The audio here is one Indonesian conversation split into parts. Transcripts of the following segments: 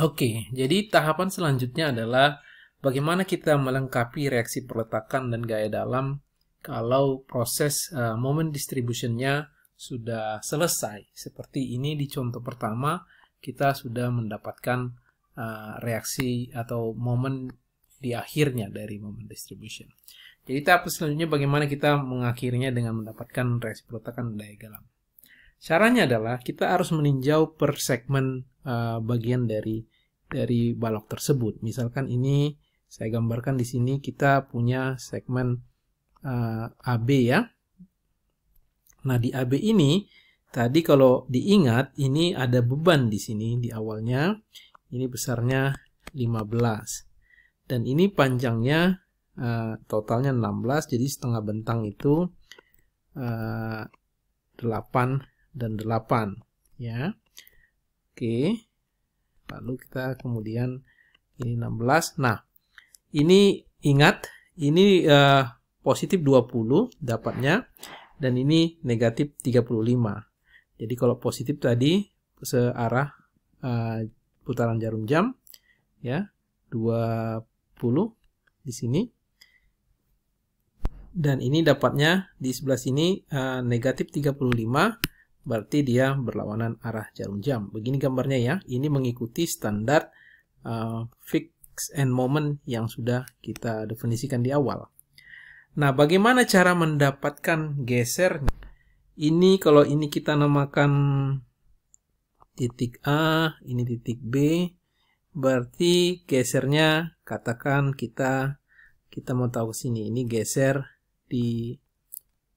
Oke, jadi tahapan selanjutnya adalah bagaimana kita melengkapi reaksi perletakan dan gaya dalam kalau proses uh, moment distributionnya sudah selesai. Seperti ini di contoh pertama, kita sudah mendapatkan uh, reaksi atau moment di akhirnya dari moment distribution. Jadi tahap selanjutnya bagaimana kita mengakhirinya dengan mendapatkan reaksi perletakan dan gaya dalam. Caranya adalah kita harus meninjau per segmen uh, bagian dari dari balok tersebut. Misalkan ini saya gambarkan di sini kita punya segmen uh, eh, AB ya. Nah, di AB ini tadi kalau diingat ini ada beban di sini di awalnya. Ini besarnya 15. Dan ini panjangnya uh, totalnya 16 jadi setengah bentang itu uh, 8 dan 8 ya. Oke. Nah, lalu kita kemudian ini 16. Nah, ini ingat ini uh, positif 20 dapatnya dan ini negatif 35. Jadi kalau positif tadi searah uh, putaran jarum jam ya 20 di sini. Dan ini dapatnya di sebelah sini uh, negatif 35 berarti dia berlawanan arah jarum jam. Begini gambarnya ya, ini mengikuti standar uh, fix and moment yang sudah kita definisikan di awal. Nah, bagaimana cara mendapatkan geser? Ini kalau ini kita namakan titik A, ini titik B, berarti gesernya katakan kita kita mau tahu sini ini geser di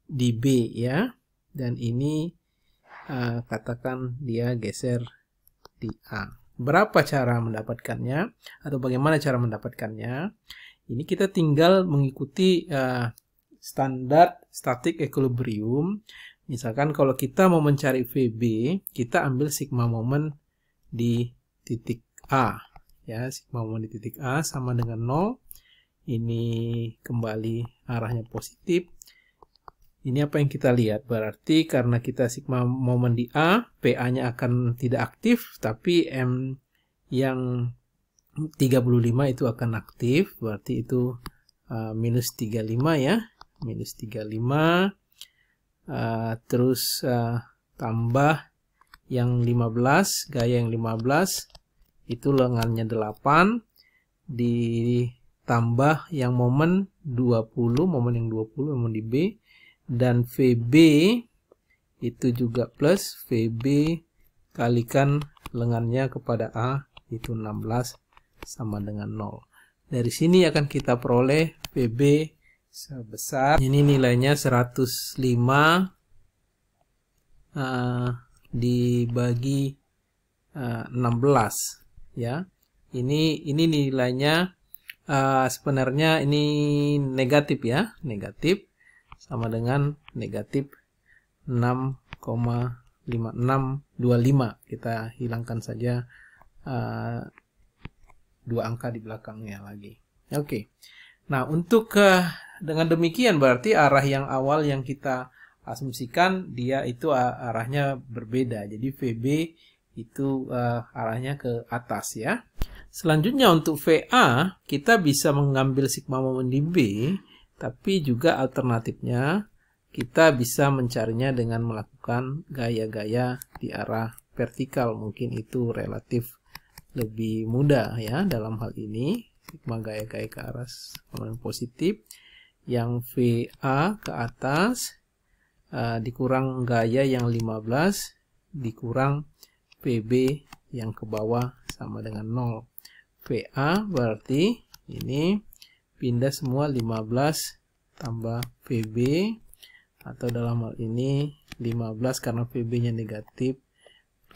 di B ya dan ini Eh, katakan dia geser di A. Berapa cara mendapatkannya atau bagaimana cara mendapatkannya? Ini kita tinggal mengikuti uh, standar static equilibrium. Misalkan kalau kita mau mencari VB, kita ambil sigma momen di titik A. Ya, sigma momen di titik A sama dengan 0. Ini kembali arahnya positif. Ini apa yang kita lihat, berarti karena kita sigma momen di A, PA-nya akan tidak aktif, tapi M yang 35 itu akan aktif, berarti itu uh, minus 35 ya, minus 35, uh, eh, terus uh, tambah yang 15, gaya yang 15, itu lengannya 8, ditambah yang momen 20, momen yang 20, momen di B, dan VB itu juga plus VB kalikan lengannya kepada A itu 16 sama dengan 0 dari sini akan kita peroleh VB sebesar ini nilainya 105 uh, eh, dibagi uh, eh, 16 ya ini ini nilainya uh, sebenarnya ini negatif ya negatif sama dengan negatif 6,5625. Kita hilangkan saja uh, dua angka di belakangnya lagi. Oke. Okay. Nah, untuk uh, dengan demikian berarti arah yang awal yang kita asumsikan dia itu arahnya berbeda. Jadi VB itu uh, arahnya ke atas ya. Selanjutnya untuk VA kita bisa mengambil sigma momen di B tapi juga alternatifnya kita bisa mencarinya dengan melakukan gaya-gaya di arah vertikal. Mungkin itu relatif lebih mudah ya dalam hal ini. Sigma gaya-gaya ke arah positif. Yang VA ke atas uh, dikurang gaya yang 15 dikurang PB yang ke bawah sama dengan 0. VA berarti ini pindah semua 15 tambah VB atau dalam hal ini 15 karena vb nya negatif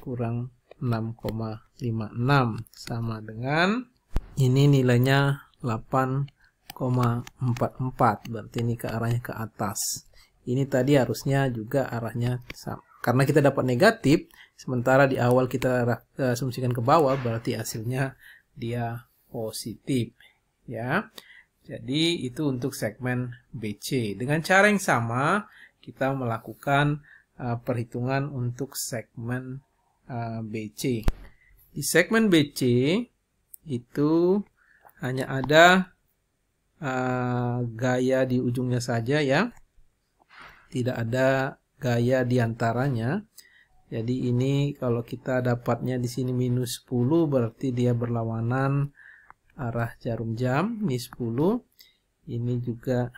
kurang 6,56 sama dengan ini nilainya 8,44 berarti ini ke arahnya ke atas ini tadi harusnya juga arahnya sama karena kita dapat negatif sementara di awal kita eh, asumsikan ke bawah berarti hasilnya dia positif ya jadi itu untuk segmen BC. Dengan cara yang sama, kita melakukan uh, perhitungan untuk segmen uh, eh, BC. Di segmen BC itu hanya ada uh, gaya di ujungnya saja ya. Tidak ada gaya di antaranya. Jadi ini kalau kita dapatnya di sini minus 10 berarti dia berlawanan arah jarum jam ini 10 ini juga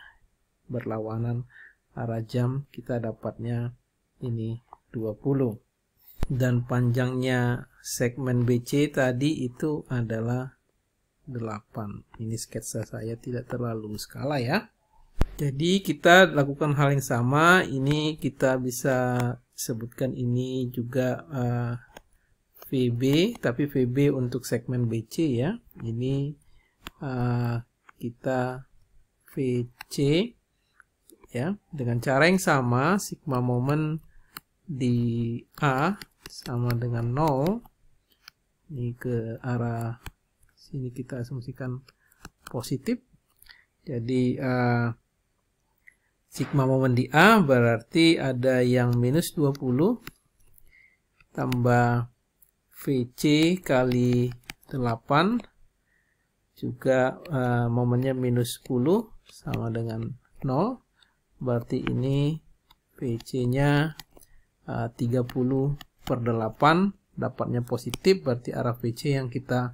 berlawanan arah jam kita dapatnya ini 20 dan panjangnya segmen BC tadi itu adalah 8 ini sketsa saya tidak terlalu skala ya jadi kita lakukan hal yang sama ini kita bisa sebutkan ini juga uh, VB, tapi VB untuk segmen BC ya. Ini uh, kita VC ya dengan cara yang sama sigma momen di A sama dengan 0 ini ke arah sini kita asumsikan positif jadi uh, sigma momen di A berarti ada yang minus 20 tambah VC kali 8 juga uh, momennya minus 10 sama dengan 0 berarti ini VC nya eh, uh, 30 per 8 dapatnya positif berarti arah VC yang kita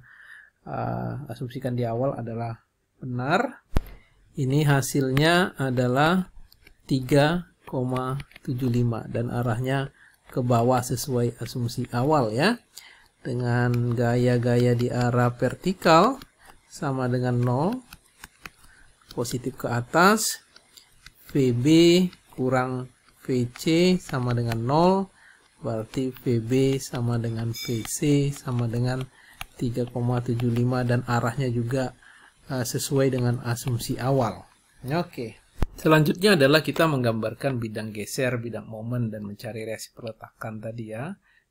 uh, asumsikan di awal adalah benar ini hasilnya adalah 3,75 dan arahnya ke bawah sesuai asumsi awal ya dengan gaya-gaya di arah vertikal sama dengan 0 positif ke atas VB kurang VC sama dengan 0 berarti VB sama dengan VC sama dengan 3,75 dan arahnya juga eh, sesuai dengan asumsi awal ya, oke okay. Selanjutnya adalah kita menggambarkan bidang geser, bidang momen, dan mencari reaksi perletakan tadi ya.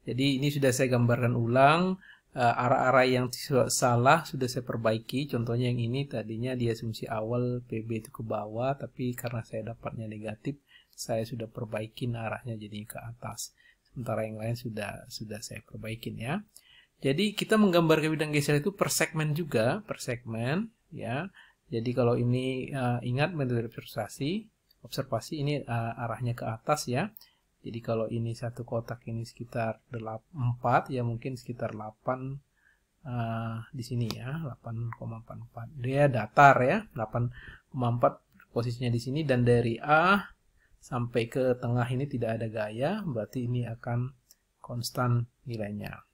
Jadi ini sudah saya gambarkan ulang eh, arah-arah yang salah sudah saya perbaiki. Contohnya yang ini tadinya di asumsi awal PB itu ke bawah, tapi karena saya dapatnya negatif, saya sudah perbaikin arahnya jadi ke atas. Sementara yang lain sudah sudah saya perbaikin ya. Jadi kita menggambarkan bidang geser itu per segmen juga, per segmen ya. Jadi kalau ini uh, ingat metode observasi, observasi ini uh, arahnya ke atas ya. Jadi kalau ini satu kotak ini sekitar 4 ya mungkin sekitar 8 uh, eh, di sini ya 8,44 dia datar ya 8,4 posisinya di sini dan dari A sampai ke tengah ini tidak ada gaya berarti ini akan konstan nilainya.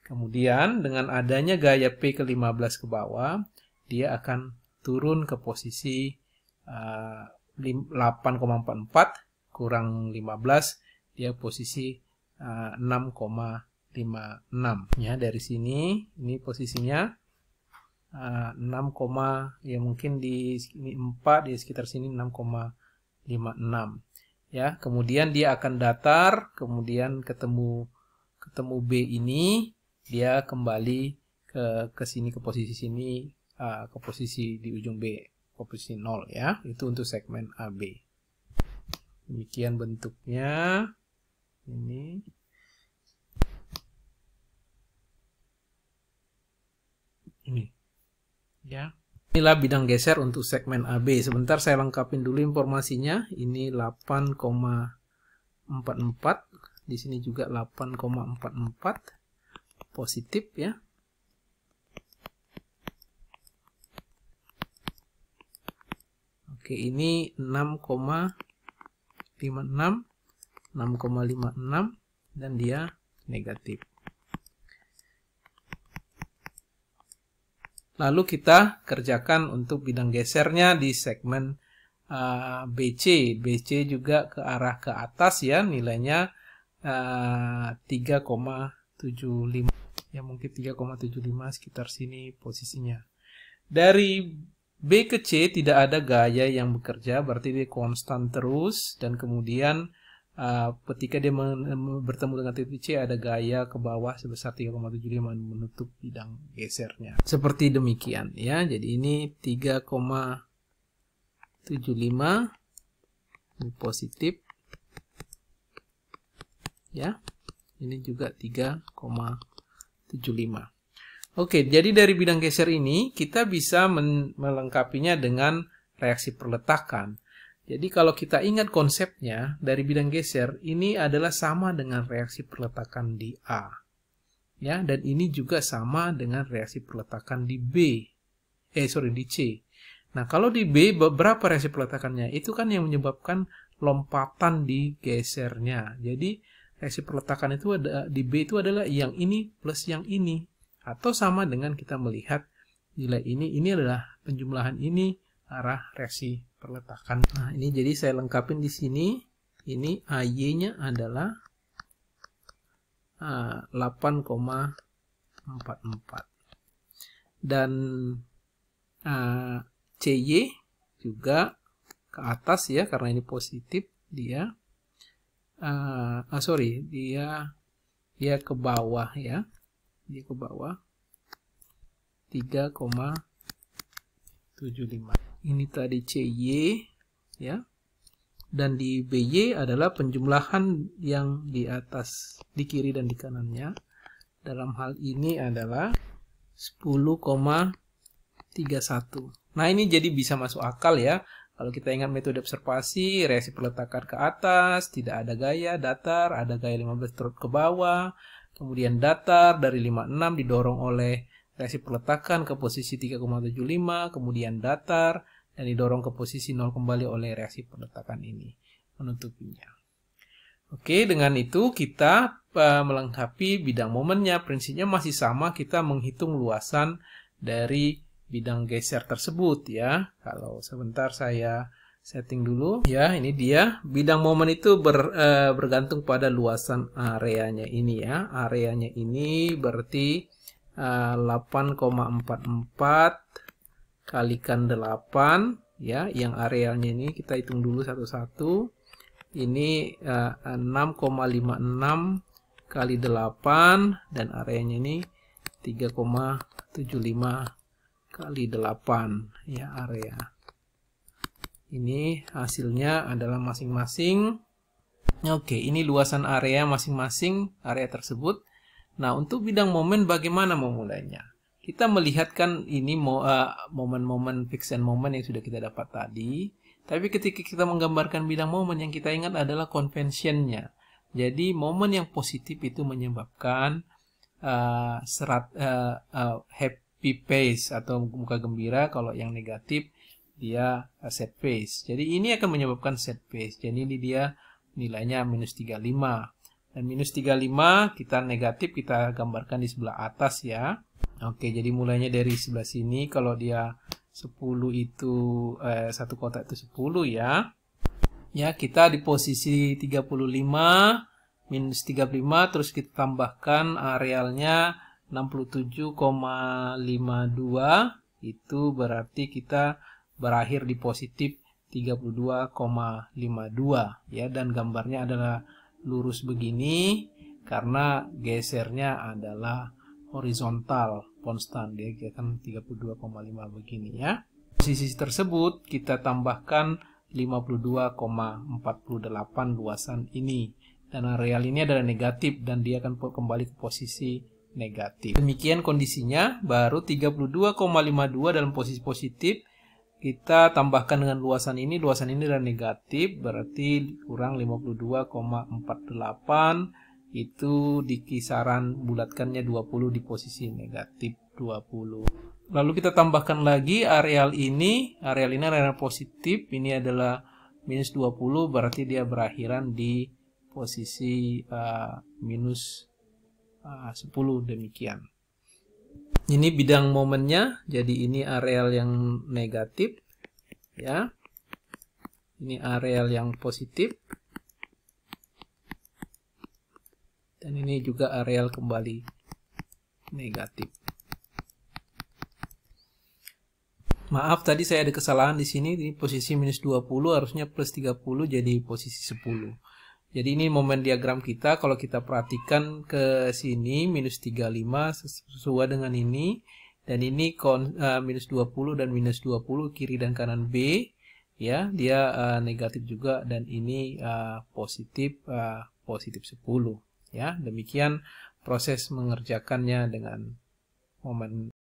Kemudian dengan adanya gaya P ke 15 ke bawah dia akan turun ke posisi uh, eh, 8,44 kurang 15 dia posisi uh, eh, 6,56 ya dari sini ini posisinya uh, eh, 6, ya mungkin di sini 4 di sekitar sini 6,56 ya kemudian dia akan datar kemudian ketemu ketemu B ini dia kembali ke ke sini ke posisi sini eh, ke posisi di ujung B posisi 0 ya itu untuk segmen AB Demikian bentuknya. Ini. Ini. Ya. Inilah bidang geser untuk segmen AB. Sebentar saya lengkapin dulu informasinya. Ini 8,44. Di sini juga 8,44. Positif ya. Oke, ini 56, 6,56 dan dia negatif. Lalu kita kerjakan untuk bidang gesernya di segmen uh, eh, BC. BC juga ke arah ke atas ya nilainya eh, uh, 3,75 ya mungkin 3,75 sekitar sini posisinya. Dari B ke C tidak ada gaya yang bekerja, berarti dia konstan terus, dan kemudian uh, ketika dia bertemu dengan titik C ada gaya ke bawah sebesar 3,75 menutup bidang gesernya. Seperti demikian ya. Jadi ini 3,75 ini positif ya. Ini juga 3,75. Oke, jadi dari bidang geser ini kita bisa melengkapinya dengan reaksi perletakan. Jadi kalau kita ingat konsepnya dari bidang geser ini adalah sama dengan reaksi perletakan di A. Ya, dan ini juga sama dengan reaksi perletakan di B. Eh, sorry, di C. Nah, kalau di B, berapa reaksi perletakannya? Itu kan yang menyebabkan lompatan di gesernya. Jadi, reaksi perletakan itu ada, di B itu adalah yang ini plus yang ini. Atau sama dengan kita melihat nilai ini, ini adalah penjumlahan ini arah reaksi perletakan. Nah, ini jadi saya lengkapin di sini. Ini AY-nya adalah uh, eh, 8,44. Dan uh, eh, CY juga ke atas ya, karena ini positif dia. Uh, sorry, dia dia ke bawah ya dia ke bawah 3,75 ini tadi CY ya dan di BY adalah penjumlahan yang di atas di kiri dan di kanannya dalam hal ini adalah 10,31 nah ini jadi bisa masuk akal ya kalau kita ingat metode observasi, reaksi peletakan ke atas, tidak ada gaya datar, ada gaya 15 trot ke bawah, Kemudian datar dari 56 didorong oleh reaksi peletakan ke posisi 3,75, kemudian datar dan didorong ke posisi 0 kembali oleh reaksi peletakan ini menutupinya. Oke, dengan itu kita e, melengkapi bidang momennya. Prinsipnya masih sama, kita menghitung luasan dari bidang geser tersebut ya. Kalau sebentar saya setting dulu ya ini dia bidang momen itu ber, uh, bergantung pada luasan areanya ini ya areanya ini berarti uh, eh, 8,44 kalikan 8 ya yang areanya ini kita hitung dulu satu-satu ini uh, eh, 6,56 kali 8 dan areanya ini 3,75 kali 8 ya area ini hasilnya adalah masing-masing. Oke, ini luasan area masing-masing area tersebut. Nah, untuk bidang momen bagaimana memulainya? Kita melihatkan ini eh, momen-momen uh, fix and moment yang sudah kita dapat tadi. Tapi ketika kita menggambarkan bidang momen yang kita ingat adalah conventionnya. Jadi momen yang positif itu menyebabkan uh, serat uh, uh, happy pace atau muka gembira. Kalau yang negatif dia eh, set face. Jadi ini akan menyebabkan set face. Jadi ini dia nilainya minus 35. Dan minus 35 kita negatif kita gambarkan di sebelah atas ya. Oke, jadi mulainya dari sebelah sini. Kalau dia 10 itu, eh, satu kotak itu 10 ya. Ya, kita di posisi 35, minus 35, terus kita tambahkan arealnya 67,52. Itu berarti kita berakhir di positif 32,52 ya dan gambarnya adalah lurus begini karena gesernya adalah horizontal konstan dia kan 32,5 begini ya posisi tersebut kita tambahkan 52,48 luasan ini dan real ini adalah negatif dan dia akan kembali ke posisi negatif demikian kondisinya baru 32,52 dalam posisi positif kita tambahkan dengan luasan ini, luasan ini adalah negatif, berarti kurang 52,48 itu di kisaran bulatkannya 20 di posisi negatif 20. Lalu kita tambahkan lagi areal ini, areal ini adalah positif, ini adalah minus 20, berarti dia berakhiran di posisi uh, minus eh, uh, 10 demikian ini bidang momennya jadi ini areal yang negatif ya ini areal yang positif dan ini juga areal kembali negatif maaf tadi saya ada kesalahan di sini di posisi minus 20 harusnya plus 30 jadi posisi 10 jadi ini momen diagram kita kalau kita perhatikan ke sini minus 35 sesuai dengan ini dan ini kon, uh, minus 20 dan minus 20 kiri dan kanan B ya dia uh, negatif juga dan ini uh, positif uh, positif 10 ya demikian proses mengerjakannya dengan momen